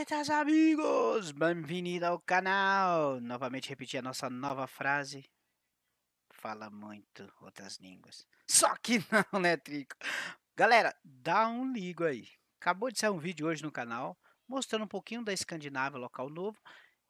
Paquetas amigos, bem-vindo ao canal. Novamente repetir a nossa nova frase. Fala muito outras línguas. Só que não, né, Trico? Galera, dá um ligo aí. Acabou de sair um vídeo hoje no canal mostrando um pouquinho da Escandinávia, local novo,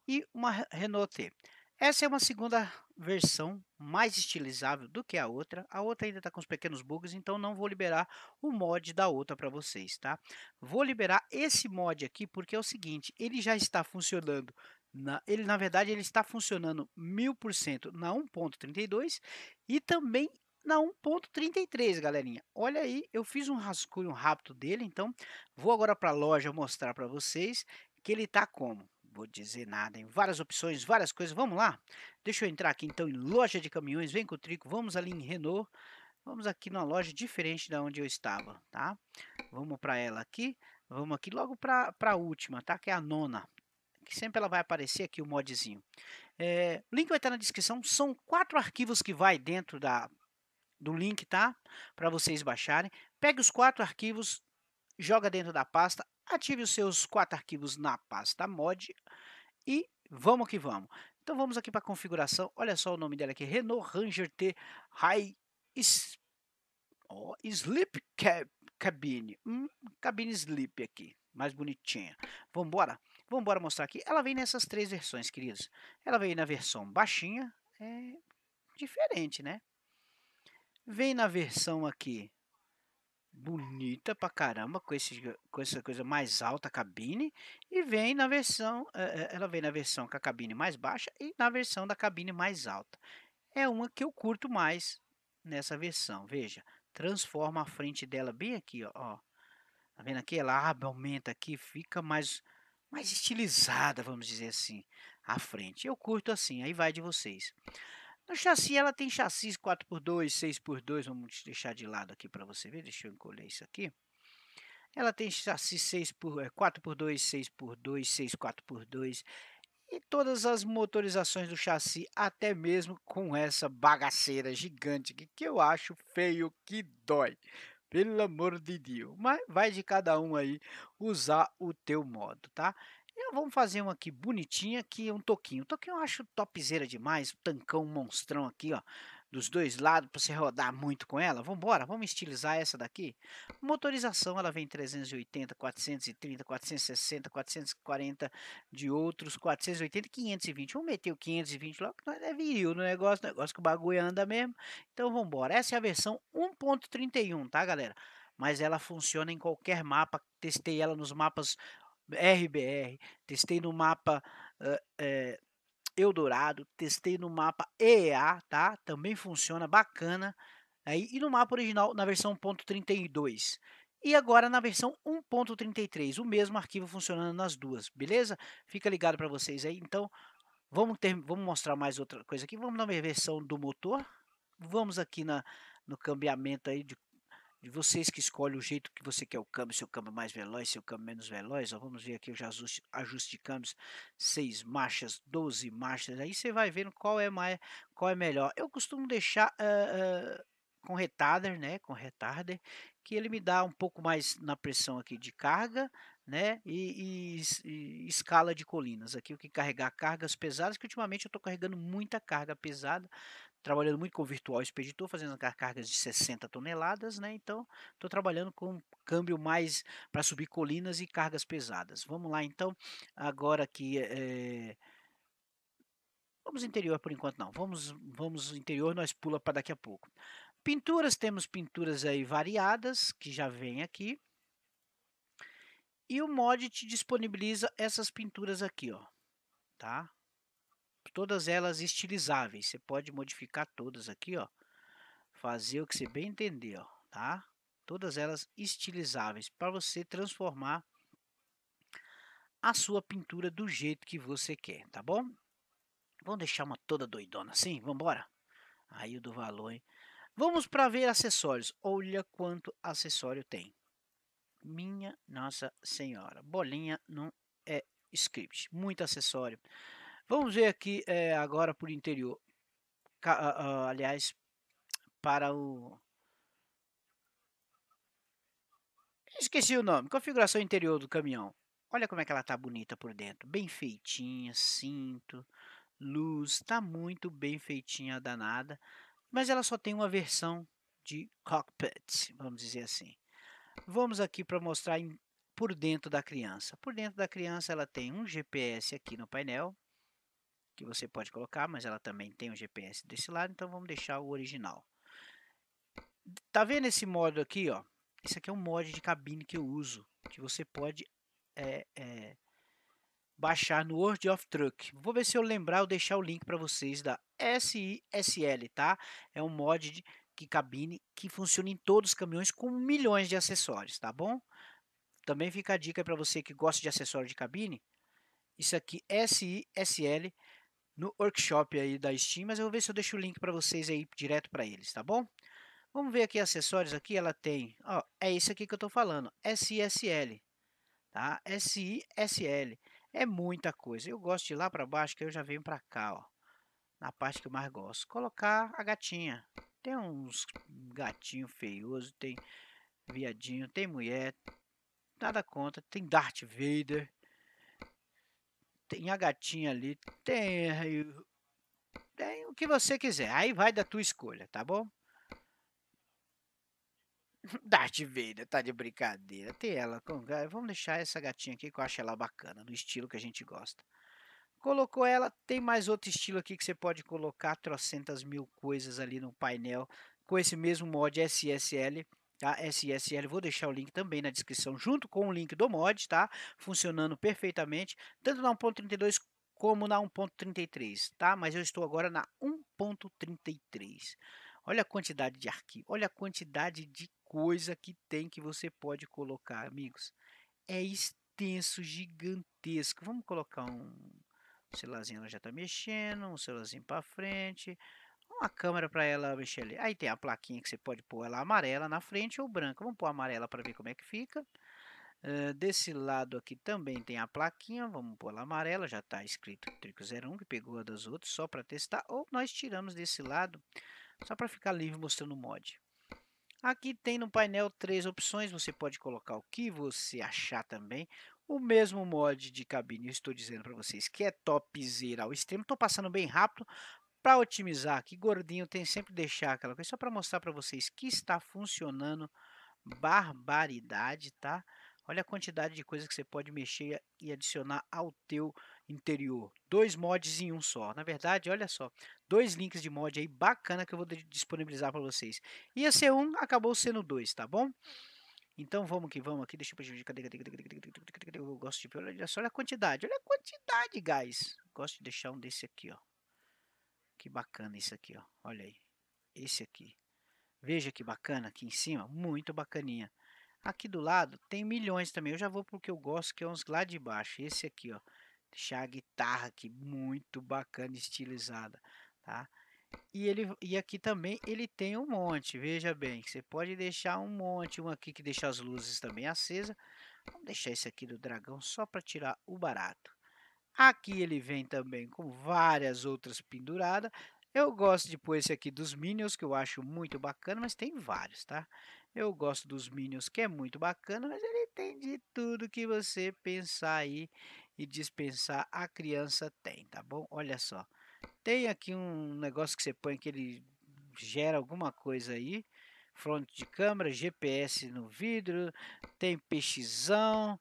e uma Renault T. Essa é uma segunda versão mais estilizável do que a outra. A outra ainda está com os pequenos bugs, então não vou liberar o mod da outra para vocês, tá? Vou liberar esse mod aqui porque é o seguinte, ele já está funcionando na, ele, na verdade, ele está funcionando 1000% na 1.32 e também na 1.33, galerinha. Olha aí, eu fiz um rascunho rápido dele, então vou agora para a loja mostrar para vocês que ele está como vou dizer nada, em Várias opções, várias coisas. Vamos lá? Deixa eu entrar aqui então em loja de caminhões. Vem com o Trico, vamos ali em Renault. Vamos aqui numa loja diferente da onde eu estava, tá? Vamos para ela aqui. Vamos aqui logo para a última, tá? Que é a nona. Que sempre ela vai aparecer aqui o modzinho. É, link vai estar na descrição. São quatro arquivos que vai dentro da, do link, tá? Para vocês baixarem. Pega os quatro arquivos, joga dentro da pasta, ative os seus quatro arquivos na pasta mod e vamos que vamos. Então vamos aqui para a configuração, olha só o nome dela aqui, Renault Ranger T High oh, Sleep Cab Cabine, hum, cabine Sleep aqui, mais bonitinha. Vamos embora? Vamos embora mostrar aqui. Ela vem nessas três versões, queridos. Ela vem na versão baixinha, é diferente, né? Vem na versão aqui bonita pra caramba, com, esse, com essa coisa mais alta a cabine, e vem na versão, eh, eh, ela vem na versão com a cabine mais baixa e na versão da cabine mais alta. É uma que eu curto mais nessa versão, veja, transforma a frente dela bem aqui, ó, tá vendo aqui? Ela abre, aumenta aqui, fica mais, mais estilizada, vamos dizer assim, a frente. Eu curto assim, aí vai de vocês. No chassi, ela tem chassis 4x2, 6x2. Vamos deixar de lado aqui para você ver. Deixa eu encolher isso aqui. Ela tem chassi 6 por, 4x2, 6x2, 6, 4x2. E todas as motorizações do chassi, até mesmo com essa bagaceira gigante aqui, que eu acho feio que dói. Pelo amor de Deus. Mas vai de cada um aí usar o teu modo, tá? Eu, ah, vamos fazer uma aqui bonitinha, que um toquinho. O toquinho eu acho topzera demais, tancão monstrão aqui, ó. Dos dois lados, para você rodar muito com ela. Vamos embora, vamos estilizar essa daqui. Motorização, ela vem 380, 430, 460, 440, de outros 480, 520. Vamos meter o 520 logo, que nós é viril no negócio, negócio que o bagulho anda mesmo. Então vamos embora. Essa é a versão 1.31, tá, galera? mas ela funciona em qualquer mapa. Testei ela nos mapas RBR, testei no mapa uh, é, Eldorado, testei no mapa EEA, tá? Também funciona bacana. Aí, e no mapa original na versão 1.32. E agora na versão 1.33, o mesmo arquivo funcionando nas duas, beleza? Fica ligado para vocês aí. Então, vamos, ter, vamos mostrar mais outra coisa aqui. Vamos na versão do motor. Vamos aqui na, no cambiamento aí de de vocês que escolhe o jeito que você quer o câmbio, seu câmbio mais veloz, seu câmbio menos veloz. Ó, vamos ver aqui o ajuste, ajuste de câmbios, 6 marchas, 12 marchas. Aí você vai vendo qual é mais, qual é melhor. Eu costumo deixar uh, uh, com retarder, né, com retarder, que ele me dá um pouco mais na pressão aqui de carga, né, e, e, e escala de colinas. Aqui o que carregar cargas pesadas, que ultimamente eu estou carregando muita carga pesada, trabalhando muito com virtual expeditor, fazendo cargas de 60 toneladas, né? Então, estou trabalhando com câmbio mais para subir colinas e cargas pesadas. Vamos lá, então, agora que eh, é... vamos interior por enquanto não. Vamos, vamos interior, nós pula para daqui a pouco. Pinturas temos pinturas aí variadas que já vem aqui. E o mod te disponibiliza essas pinturas aqui, ó, tá? todas elas estilizáveis. Você pode modificar todas aqui, ó. Fazer o que você bem entender, ó, tá? Todas elas estilizáveis para você transformar a sua pintura do jeito que você quer, tá bom? Vamos deixar uma toda doidona assim? Vamos embora? Aí o do valor, hein? Vamos para ver acessórios. Olha quanto acessório tem. Minha Nossa Senhora. Bolinha não é script. Muito acessório. Vamos ver aqui é, agora por interior. Ah, ah, aliás, para o. Esqueci o nome. Configuração interior do caminhão. Olha como é que ela tá bonita por dentro. Bem feitinha, cinto, luz. Tá muito bem feitinha, danada. Mas ela só tem uma versão de cockpit, vamos dizer assim. Vamos aqui para mostrar por dentro da criança. Por dentro da criança ela tem um GPS aqui no painel que você pode colocar, mas ela também tem o GPS desse lado, então vamos deixar o original. Tá vendo esse modo aqui, ó? Esse aqui é um mod de cabine que eu uso, que você pode é, é, baixar no World of Truck. Vou ver se eu lembrar, ou deixar o link para vocês da SISL, tá? É um mod de que cabine que funciona em todos os caminhões com milhões de acessórios, tá bom? Também fica a dica para você que gosta de acessório de cabine. Isso aqui SISL no workshop aí da Steam, mas eu vou ver se eu deixo o link para vocês aí direto para eles, tá bom? Vamos ver aqui acessórios aqui, ela tem, ó, é isso aqui que eu estou falando, SISL, tá? SISL. É muita coisa. Eu gosto de ir lá para baixo, que eu já venho para cá, ó. Na parte que eu mais gosto. Colocar a gatinha. Tem uns gatinho feioso, tem viadinho, tem mulher. Nada contra. Tem Darth Vader tem a gatinha ali, tem, tem o que você quiser. Aí vai da tua escolha, tá bom? Darth Vader tá de brincadeira. Tem ela. Ah, vamos deixar essa gatinha aqui que eu acho ela bacana, no estilo que a gente gosta. Colocou ela, tem mais outro estilo aqui que você pode colocar trocentas mil coisas ali no painel com esse mesmo mod SSL Tá? SSL, vou deixar o link também na descrição, junto com o link do mod, tá? Funcionando perfeitamente, tanto na 1.32 como na 1.33, tá? Mas eu estou agora na 1.33. Olha a quantidade de arquivo, olha a quantidade de coisa que tem que você pode colocar, amigos. É extenso, gigantesco. Vamos colocar um celularzinho, ela já está mexendo, um celularzinho para frente, uma câmera para ela mexer ali. Aí tem a plaquinha que você pode pôr ela amarela na frente ou branca. Vamos pôr amarela para ver como é que fica. Uh, desse lado aqui também tem a plaquinha, vamos pôr ela amarela, já está escrito Trico 01, que pegou a das outras, só para testar. Ou nós tiramos desse lado, só para ficar livre mostrando o mod. Aqui tem no painel três opções, você pode colocar o que você achar também. O mesmo mod de cabine, eu estou dizendo para vocês que é topzera ao extremo. Estou passando bem rápido para otimizar que gordinho tem sempre deixar aquela coisa, só para mostrar para vocês que está funcionando barbaridade, tá? Olha a quantidade de coisa que você pode mexer e adicionar ao teu interior. Dois mods em um só. Na verdade, olha só, dois links de mod aí bacana que eu vou disponibilizar para vocês. Ia ser um, acabou sendo dois, tá bom? Então vamos que vamos aqui, deixa eu ver, cadê, cadê, cadê, cadê, cadê, cadê, cadê, eu gosto de ver, olha só olha a quantidade, olha a quantidade, guys. Gosto de deixar um desse aqui, ó. Que bacana isso aqui, ó. olha aí. Esse aqui. Veja que bacana aqui em cima, muito bacaninha. Aqui do lado tem milhões também. Eu já vou porque eu gosto, que é uns lá de baixo. Esse aqui, ó. Deixar a guitarra aqui, muito bacana, estilizada, tá? E, ele, e aqui também ele tem um monte, veja bem, você pode deixar um monte, um aqui que deixa as luzes também acesa. Vamos deixar esse aqui do dragão só para tirar o barato. Aqui ele vem também com várias outras penduradas. Eu gosto de pôr esse aqui dos Minions, que eu acho muito bacana, mas tem vários, tá? Eu gosto dos Minions, que é muito bacana, mas ele tem de tudo que você pensar aí e dispensar a criança tem, tá bom? Olha só. Tem aqui um negócio que você põe que ele gera alguma coisa aí. Front de câmera, GPS no vidro, tem peixizão,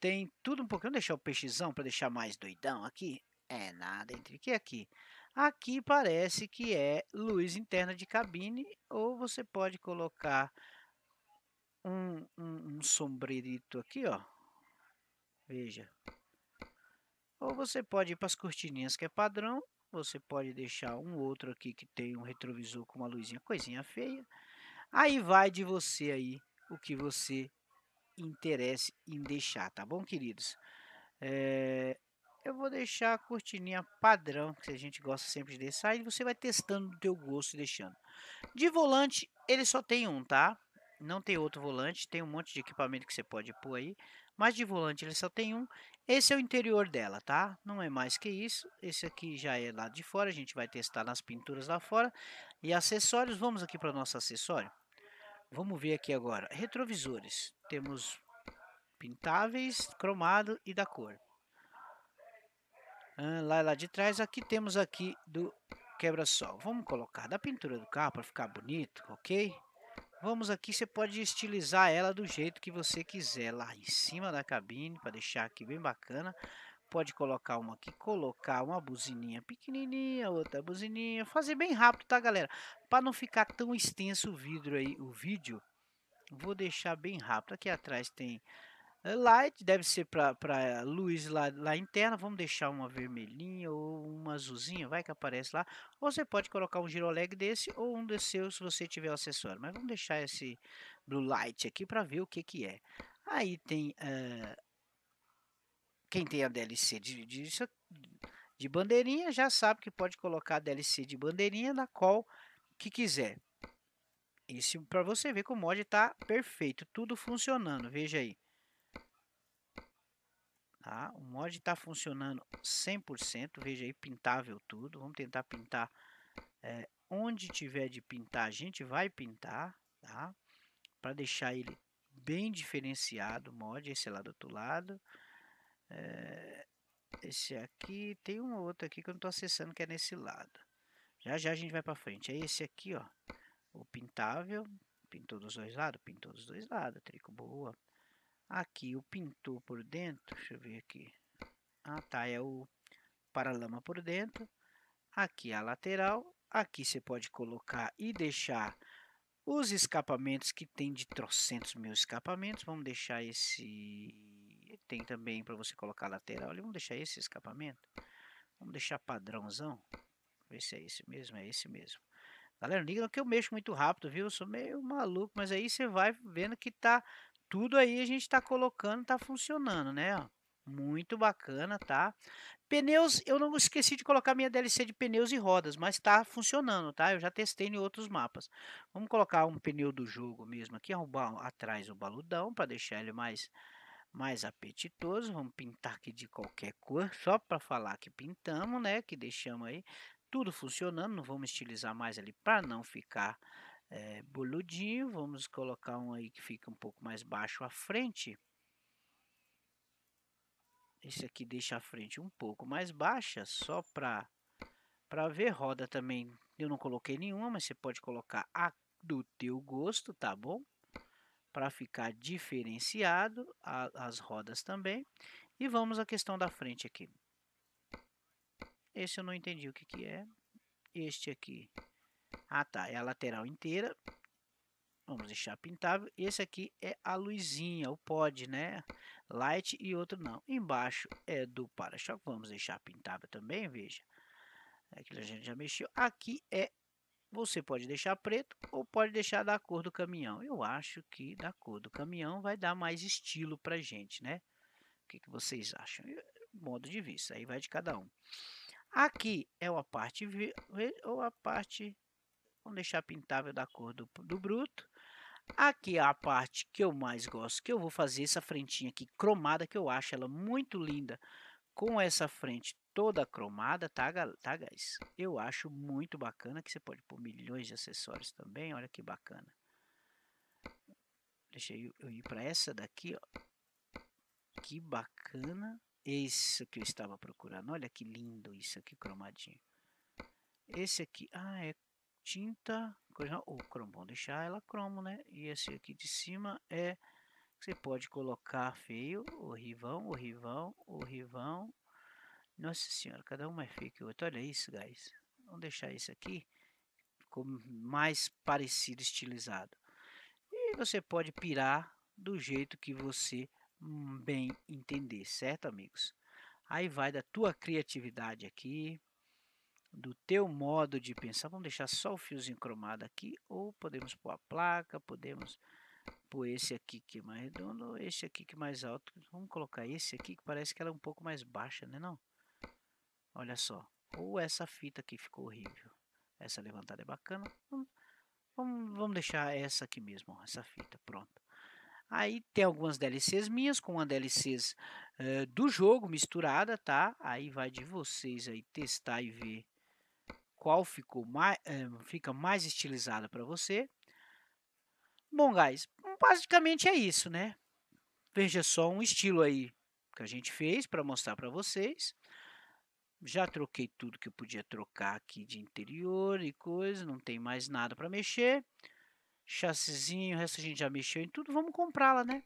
tem tudo um pouquinho. Deixa o peixezão para deixar mais doidão aqui. É nada entre que aqui. Aqui parece que é luz interna de cabine, ou você pode colocar um, um, um sombrerito aqui, ó. Veja. Ou você pode ir para as cortininhas que é padrão, você pode deixar um outro aqui que tem um retrovisor com uma luzinha, coisinha feia. Aí vai de você aí o que você interesse em deixar, tá bom, queridos? É, eu vou deixar a cortininha padrão, que a gente gosta sempre de deixar, e você vai testando o teu gosto e deixando. De volante, ele só tem um, tá? Não tem outro volante, tem um monte de equipamento que você pode pôr aí, mas de volante ele só tem um. Esse é o interior dela, tá? Não é mais que isso. Esse aqui já é lá de fora, a gente vai testar nas pinturas lá fora. E acessórios, vamos aqui para o nosso acessório. Vamos ver aqui agora. Retrovisores. Temos pintáveis, cromado e da cor. Ah, lá, lá de trás, aqui temos aqui do quebra-sol. Vamos colocar da pintura do carro para ficar bonito, ok? Vamos aqui, você pode estilizar ela do jeito que você quiser. Lá em cima da cabine, para deixar aqui bem bacana pode colocar uma aqui, colocar uma buzininha pequenininha, outra buzininha, fazer bem rápido, tá, galera? Para não ficar tão extenso o vidro aí, o vídeo, vou deixar bem rápido. Aqui atrás tem eh, light, deve ser para luz lá, lá interna, vamos deixar uma vermelhinha ou uma azulzinha, vai que aparece lá. Ou você pode colocar um giroleg desse ou um desse seu se você tiver o acessório, mas vamos deixar esse blue light aqui para ver o que que é. Aí tem uh, quem tem a DLC de, de, de bandeirinha já sabe que pode colocar a DLC de bandeirinha na qual que quiser. Isso para você ver que o mod está perfeito, tudo funcionando, veja aí. Tá? O mod está funcionando 100%, veja aí, pintável tudo. Vamos tentar pintar é, onde tiver de pintar, a gente vai pintar, tá? Para deixar ele bem diferenciado, mod, esse lá do outro lado. É, esse aqui, tem um outro aqui que eu não estou acessando, que é nesse lado. Já já a gente vai para frente. É esse aqui, ó, o pintável, pintou dos dois lados, pintou dos dois lados, trico boa. Aqui o pintor por dentro, deixa eu ver aqui. Ah tá, é o paralama por dentro. Aqui é a lateral, aqui você pode colocar e deixar os escapamentos que tem de trocentos mil escapamentos. Vamos deixar esse tem também para você colocar lateral ali. Vamos deixar esse escapamento. Vamos deixar padrãozão. Ver se é esse mesmo, é esse mesmo. Galera, liga que eu mexo muito rápido, viu? Eu sou meio maluco, mas aí você vai vendo que tá tudo aí, a gente tá colocando, tá funcionando, né? Muito bacana, tá? Pneus, eu não esqueci de colocar minha DLC de pneus e rodas, mas tá funcionando, tá? Eu já testei em outros mapas. Vamos colocar um pneu do jogo mesmo aqui, arrumar atrás o baludão para deixar ele mais mais apetitoso. Vamos pintar aqui de qualquer cor, só para falar que pintamos, né? Que deixamos aí tudo funcionando. Não vamos estilizar mais ali para não ficar é, boludinho. Vamos colocar um aí que fica um pouco mais baixo à frente. Esse aqui deixa a frente um pouco mais baixa, só para para ver. Roda também eu não coloquei nenhuma, mas você pode colocar a do teu gosto, tá bom? para ficar diferenciado, a, as rodas também. E vamos à questão da frente aqui. Esse eu não entendi o que, que é. Este aqui. Ah, tá. É a lateral inteira. Vamos deixar pintável. Esse aqui é a luzinha, o pod, né? Light e outro não. Embaixo é do para-choque. Vamos deixar pintável também, veja. Aqui é a gente já mexeu. Aqui é você pode deixar preto ou pode deixar da cor do caminhão. Eu acho que da cor do caminhão vai dar mais estilo para gente, né? O que, que vocês acham? Modo de vista, aí vai de cada um. Aqui é a parte ou a parte, vamos deixar pintável da cor do, do bruto. Aqui é a parte que eu mais gosto, que eu vou fazer essa frentinha aqui cromada, que eu acho ela muito linda com essa frente toda cromada, tá, tá, guys? Eu acho muito bacana que você pode pôr milhões de acessórios também, olha que bacana. Deixa eu, eu ir para essa daqui, ó. Que bacana. Isso que eu estava procurando, olha que lindo isso aqui cromadinho. Esse aqui, ah, é tinta, coisa, o cromo, vamos deixar ela cromo, né? E esse aqui de cima é, você pode colocar feio, o rivão, o rivão, o rivão, nossa senhora, cada um é feio que outro. Olha isso, guys. Vamos deixar isso aqui. Ficou mais parecido, estilizado. E você pode pirar do jeito que você hum, bem entender, certo, amigos? Aí vai da tua criatividade aqui, do teu modo de pensar. Vamos deixar só o fiozinho cromado aqui, ou podemos pôr a placa, podemos pôr esse aqui que é mais redondo, esse aqui que é mais alto. Vamos colocar esse aqui que parece que ela é um pouco mais baixa, né não? Olha só. Ou essa fita aqui ficou horrível. Essa levantada é bacana. Vamos, vamos deixar essa aqui mesmo, essa fita, pronto. Aí tem algumas DLCs minhas com uma DLCs uh, eh, do jogo misturada, tá? Aí vai de vocês aí testar e ver qual ficou mais, uh, eh, fica mais estilizada para você. Bom, guys, basicamente é isso, né? Veja só um estilo aí que a gente fez para mostrar para vocês. Já troquei tudo que eu podia trocar aqui de interior e coisa, não tem mais nada para mexer. Chassizinho, o resto a gente já mexeu em tudo, vamos comprá-la, né?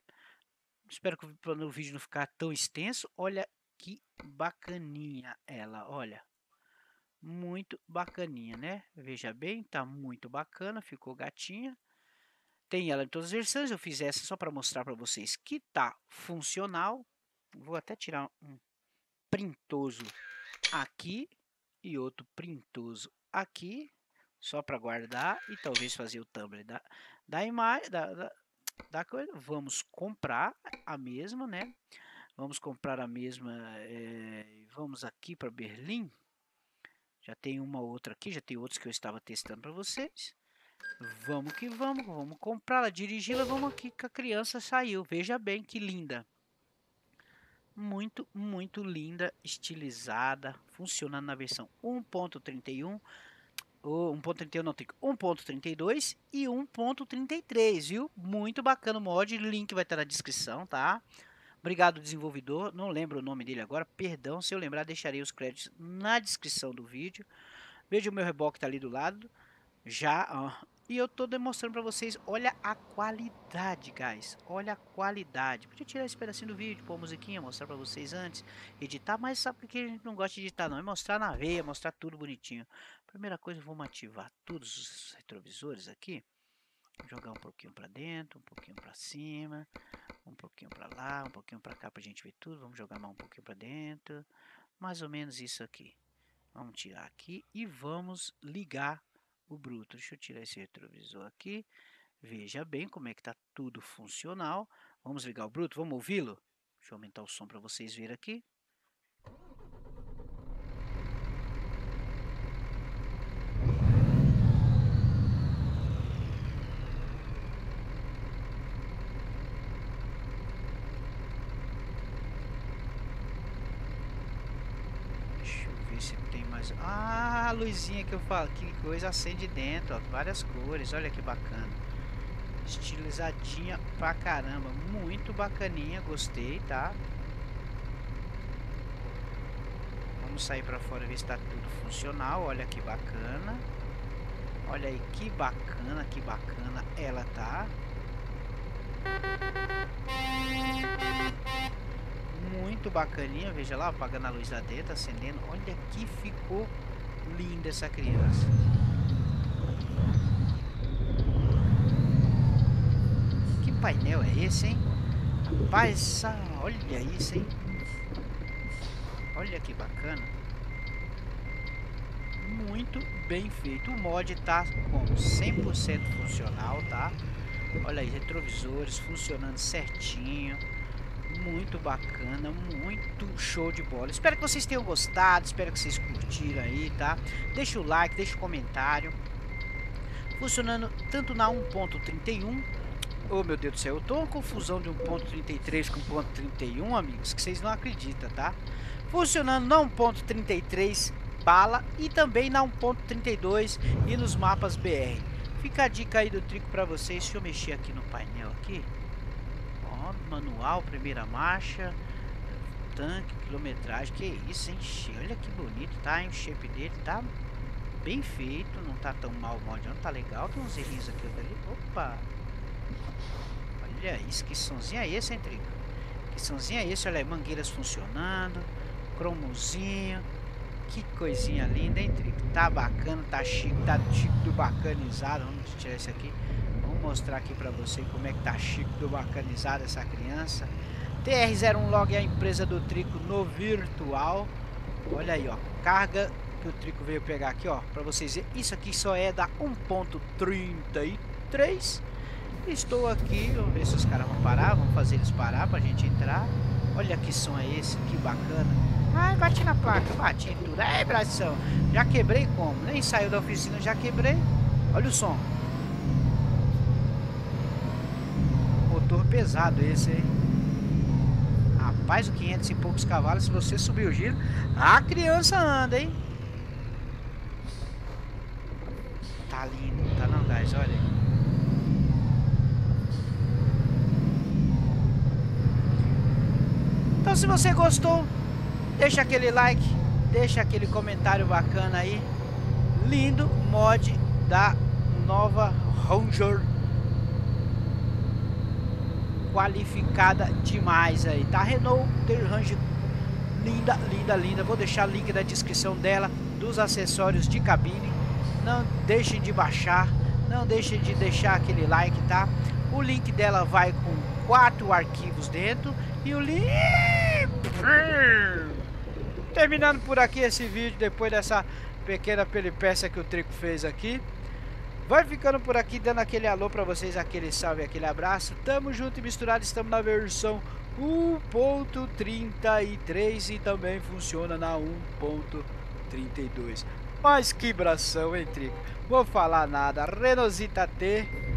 Espero que o vídeo não ficar tão extenso. Olha que bacaninha ela, olha. Muito bacaninha, né? Veja bem, tá muito bacana, ficou gatinha. Tem ela em todas as versões, eu fiz essa só para mostrar para vocês que tá funcional. Vou até tirar um printoso aqui e outro printoso aqui, só para guardar e talvez fazer o thumbnail da, da imagem, da, da, da, coisa. Vamos comprar a mesma, né? Vamos comprar a mesma, é, vamos aqui para Berlim. Já tem uma outra aqui, já tem outros que eu estava testando para vocês. Vamos que vamos, vamos comprá-la, dirigi-la, vamos aqui que a criança saiu. Veja bem que linda muito, muito linda, estilizada, funcionando na versão 1.31, ou 1.31 não, tem 1.32 e 1.33, viu? Muito bacana o mod, link vai estar na descrição, tá? Obrigado desenvolvedor, não lembro o nome dele agora, perdão, se eu lembrar deixarei os créditos na descrição do vídeo. Veja o meu reboque tá ali do lado, já e eu tô demonstrando para vocês, olha a qualidade, guys. Olha a qualidade. Podia tirar esse pedacinho do vídeo, pôr a musiquinha, mostrar para vocês antes. Editar, mas sabe por que a gente não gosta de editar não. É mostrar na veia, mostrar tudo bonitinho. Primeira coisa, vamos ativar todos os retrovisores aqui. jogar um pouquinho para dentro, um pouquinho para cima, um pouquinho para lá, um pouquinho para cá para a gente ver tudo. Vamos jogar mais um pouquinho para dentro. Mais ou menos isso aqui. Vamos tirar aqui e vamos ligar o bruto. Deixa eu tirar esse retrovisor aqui. Veja bem como é que está tudo funcional. Vamos ligar o bruto, vamos ouvi-lo? Deixa eu aumentar o som para vocês verem aqui. luzinha que eu falo, que coisa acende dentro, ó, várias cores, olha que bacana. Estilizadinha pra caramba, muito bacaninha, gostei, tá? Vamos sair pra fora ver se tá tudo funcional, olha que bacana. Olha aí que bacana, que bacana ela tá. Muito bacaninha, veja lá, apagando a luz da dentro, acendendo. Olha que ficou linda essa criança. Que painel é esse, hein? Rapaz, olha isso, hein? Olha que bacana. Muito bem feito. O mod tá com 100% funcional, tá? Olha aí, retrovisores funcionando certinho muito bacana, muito show de bola. Espero que vocês tenham gostado, espero que vocês curtiram aí, tá? Deixa o like, deixa o comentário. Funcionando tanto na 1.31, oh meu Deus do céu, eu tô uma confusão de 1.33 com 1.31, amigos, que vocês não acreditam, tá? Funcionando na 1.33 bala e também na 1.32 e nos mapas BR. Fica a dica aí do trico para vocês, deixa eu mexer aqui no painel aqui manual, primeira marcha, tanque, quilometragem, que isso, hein? Olha que bonito, tá? O shape dele tá bem feito, não tá tão mal moldeando, tá legal. Tem uns errinhos aqui ali. Opa! Olha isso, que sonzinho é esse, hein, Trigo? Que sonzinho é esse? Olha aí, mangueiras funcionando, cromozinho. Que coisinha linda, hein, Trigo? Tá bacana, tá chique, tá tipo do bacanizado. Vamos tirar esse aqui mostrar aqui para você como é que tá chique do bacanizado essa criança. TR01 Log é a empresa do Trico no virtual. Olha aí, ó, carga que o Trico veio pegar aqui, ó, para vocês verem. Isso aqui só é da 1.33. Estou aqui, vamos ver se os caras vão parar, vamos fazer eles parar pra gente entrar. Olha que som é esse, que bacana. Ai, bati na placa, bati em tudo. Ai, bração, já quebrei como? Nem saiu da oficina, já quebrei. Olha o som. pesado esse, hein? Rapaz, o 500 e poucos cavalos, se você subir o giro, a criança anda, hein? Tá lindo, tá não, guys? Olha aí. Então, se você gostou, deixa aquele like, deixa aquele comentário bacana aí. Lindo mod da nova Ranger qualificada demais aí, tá? Renault Range linda, linda, linda. Vou deixar link na descrição dela dos acessórios de cabine. Não deixem de baixar, não deixem de deixar aquele like, tá? O link dela vai com quatro arquivos dentro e o link Terminando por aqui esse vídeo depois dessa pequena peripécia que o Trico fez aqui. Vai ficando por aqui, dando aquele alô para vocês, aquele salve, aquele abraço. Tamo junto e misturado, estamos na versão 1.33 e também funciona na 1.32. Mas que bração, hein, Trico? Vou falar nada. Renosita T